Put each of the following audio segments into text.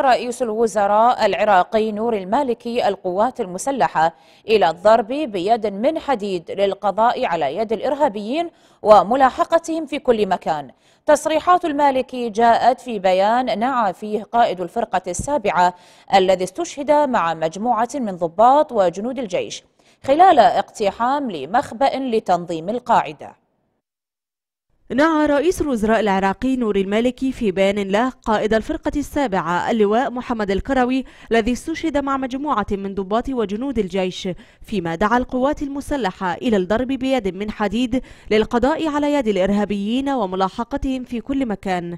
رئيس الوزراء العراقي نور المالكي القوات المسلحة إلى الضرب بيد من حديد للقضاء على يد الإرهابيين وملاحقتهم في كل مكان تصريحات المالكي جاءت في بيان نعى فيه قائد الفرقة السابعة الذي استشهد مع مجموعة من ضباط وجنود الجيش خلال اقتحام لمخبأ لتنظيم القاعدة نعى رئيس الوزراء العراقي نور المالكي في بيان له قائد الفرقة السابعة اللواء محمد الكروي الذي استشهد مع مجموعة من ضباط وجنود الجيش فيما دعا القوات المسلحة إلى الضرب بيد من حديد للقضاء على يد الإرهابيين وملاحقتهم في كل مكان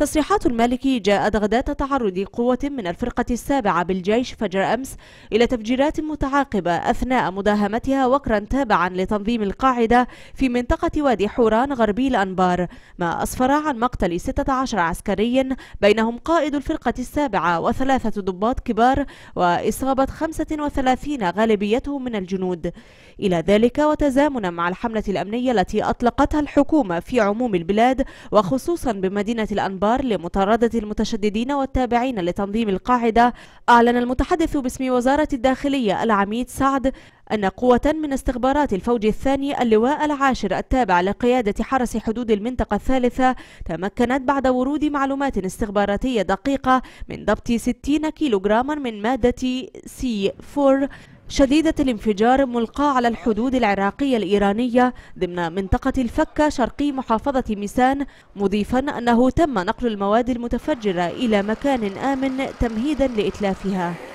تصريحات المالكي جاءت غداة تعرض قوة من الفرقة السابعة بالجيش فجر أمس إلى تفجيرات متعاقبة أثناء مداهمتها وكرا تابعا لتنظيم القاعدة في منطقة وادي حوران غربي الأنبار ما أسفر عن مقتل 16 عسكري بينهم قائد الفرقة السابعة وثلاثة ضباط كبار وإصابة 35 غالبيتهم من الجنود إلى ذلك وتزامنا مع الحملة الأمنية التي أطلقتها الحكومة في عموم البلاد وخصوصا بمدينة الأنبار الاخبار لمطاردة المتشددين والتابعين لتنظيم القاعدة أعلن المتحدث باسم وزارة الداخلية العميد سعد أن قوة من استخبارات الفوج الثاني اللواء العاشر التابع لقيادة حرس حدود المنطقة الثالثة تمكنت بعد ورود معلومات استخباراتية دقيقة من ضبط 60 كيلوغراما من مادة سي 4 شديدة الانفجار ملقاة على الحدود العراقية الإيرانية ضمن منطقة الفكة شرقي محافظة ميسان مضيفا أنه تم نقل المواد المتفجرة إلى مكان آمن تمهيدا لإتلافها